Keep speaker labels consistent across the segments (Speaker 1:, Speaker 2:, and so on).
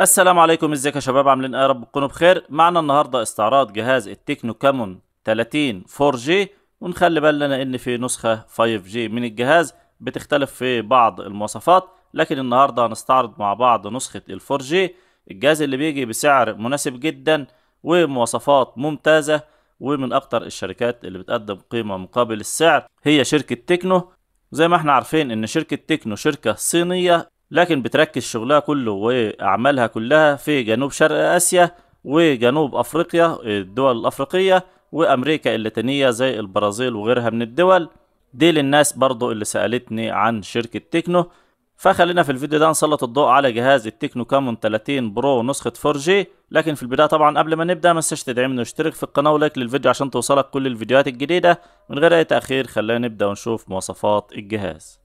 Speaker 1: السلام عليكم ازيك يا شباب عاملين ايه يا رب تكونوا بخير معنا النهارده استعراض جهاز التكنو كامون 30 4G ونخلي بالنا ان في نسخه 5G من الجهاز بتختلف في بعض المواصفات لكن النهارده هنستعرض مع بعض نسخه ال 4G الجهاز اللي بيجي بسعر مناسب جدا ومواصفات ممتازه ومن اكتر الشركات اللي بتقدم قيمه مقابل السعر هي شركه تكنو زي ما احنا عارفين ان شركة تكنو شركة صينية لكن بتركز شغلها كله وأعمالها كلها في جنوب شرق آسيا وجنوب أفريقيا الدول الأفريقية وأمريكا اللاتينية زي البرازيل وغيرها من الدول دي للناس برضو اللي سألتني عن شركة تكنو فخلينا في الفيديو ده نسلط الضوء على جهاز التكنو كامون 30 برو نسخة 4G لكن في البداية طبعا قبل ما نبدأ ما تنساش تدعمني واشترك في القناة ولايك للفيديو عشان توصلك كل الفيديوهات الجديدة من غير أي تأخير خلينا نبدأ ونشوف مواصفات الجهاز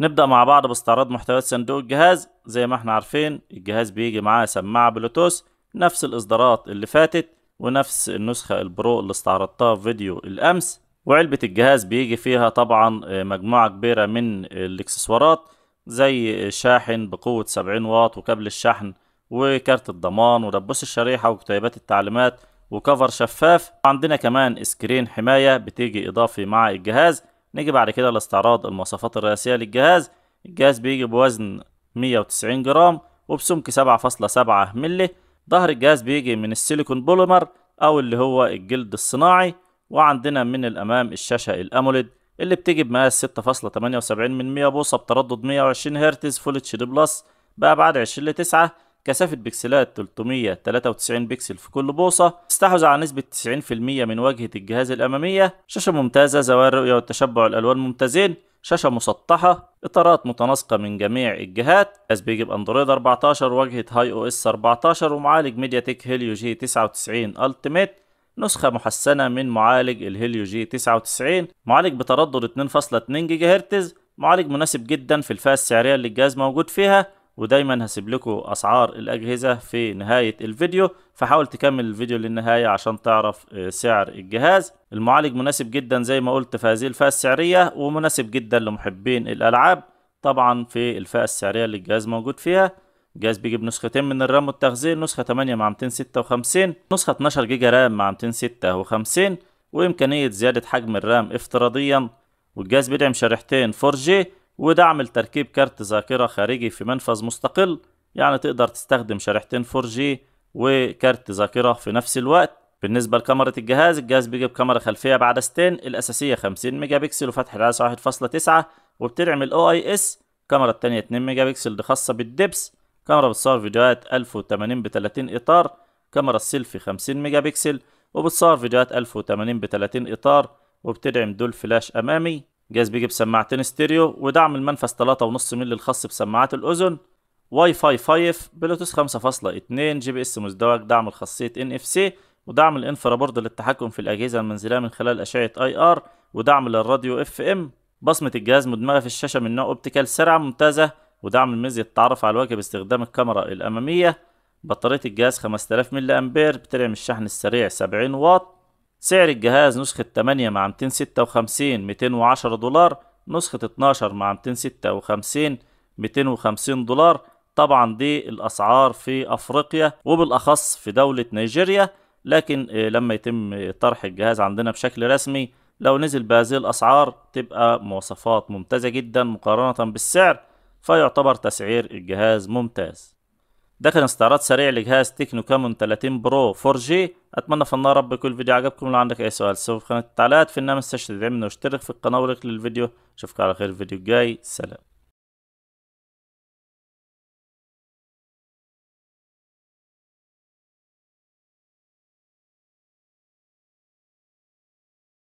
Speaker 1: نبدأ مع بعض باستعراض محتويات صندوق الجهاز زي ما احنا عارفين الجهاز بيجي معاه سماعة بلوتوث نفس الإصدارات اللي فاتت ونفس النسخة البرو اللي استعرضتها في فيديو الأمس وعلبة الجهاز بيجي فيها طبعا آه، مجموعة كبيرة من الإكسسوارات زي شاحن بقوة 70 واط وكابل الشحن وكارت الضمان ودبوس الشريحة وكتيبات التعليمات وكفر شفاف عندنا كمان سكرين حماية بتيجي إضافي مع الجهاز نيجي بعد كده لاستعراض المواصفات الرئيسية للجهاز الجهاز بيجي بوزن 190 جرام وبسمك 7.7 ملي ظهر الجهاز بيجي من السيليكون بوليمر او اللي هو الجلد الصناعي وعندنا من الامام الشاشة الاموليد اللي بتجي بمقاس 6.78 من 100 بوصة بتردد 120 هرتز فول اتش دي بلس بأبعاد 20 ل 9 كثافة بكسلات 393 بكسل في كل بوصة استحوذ على نسبة 90% من واجهة الجهاز الأمامية شاشة ممتازة زوايا الرؤية والتشبع الألوان ممتازين شاشة مسطحة إطارات متناسقة من جميع الجهات جهاز بيجيب أندرويد 14 واجهة هاي أو إس 14 ومعالج ميديا تك هيليو جي 99 ألتيميت نسخة محسنة من معالج الهيليو جي 99 معالج بتردد 2.2 جيجا هرتز معالج مناسب جدا في الفئة السعرية اللي الجهاز موجود فيها ودايما هسيب لكم اسعار الاجهزه في نهايه الفيديو فحاول تكمل الفيديو للنهايه عشان تعرف آه، سعر الجهاز المعالج مناسب جدا زي ما قلت في هذه الفئه السعريه ومناسب جدا لمحبين الالعاب طبعا في الفئه السعريه اللي الجهاز موجود فيها الجهاز بيجي بنسختين من الرام والتخزين نسخه 8 مع 256 نسخه 12 جيجا رام مع 256 وامكانيه زياده حجم الرام افتراضيا والجهاز بيدعم شريحتين 4G ودعم لتركيب كارت ذاكرة خارجي في منفذ مستقل يعني تقدر تستخدم شريحتين 4G وكارت ذاكرة في نفس الوقت بالنسبة لكاميرا الجهاز الجهاز بيجيب كاميرا خلفية بعدستين الأساسية 50 ميجا بكسل وفتح العدسة 1.9 وبتدعم الاو اي اس الكاميرا التانية 2 ميجا بكسل دي خاصة بالدبس كاميرا بتصور فيديوهات 1080 ب 30 إطار كاميرا السيلفي 50 ميجا بكسل وبتصور فيديوهات 1080 ب 30 إطار وبتدعم دول فلاش أمامي جهاز بيجي بسماعتين ستيريو ودعم المنفس 3.5 مللي الخاص بسماعات الأذن واي فاي 5 بلوتوث 5.2 جي بي اس مزدوج دعم الخاصية ان اف سي ودعم الانفرابورد للتحكم في الأجهزة المنزلية من خلال أشعة اي ار ودعم للراديو اف ام بصمة الجهاز مدمغة في الشاشة من نوع اوبتيكال سرعة ممتازة ودعم الميزة التعرف على الوجه باستخدام الكاميرا الأمامية بطارية الجهاز 5000 ملي أمبير بتدعم الشحن السريع 70 واط سعر الجهاز نسخة 8 مع 256 210 دولار نسخة 12 مع 256 250 دولار طبعا دي الأسعار في أفريقيا وبالأخص في دولة نيجيريا لكن آه، لما يتم طرح الجهاز عندنا بشكل رسمي لو نزل بهذه الأسعار تبقى مواصفات ممتازة جدا مقارنة بالسعر فيعتبر تسعير الجهاز ممتاز ده كان استعراض سريع لجهاز تكنو كامون 30 برو 4 جي اتمنى في النهار رب يكون الفيديو عجبكم لو عندك اي سؤال سوف في قناه التعليقات في النامس تشترك تدعمني واشترك في القناه ولك للفيديو اشوفك على خير الفيديو الجاي سلام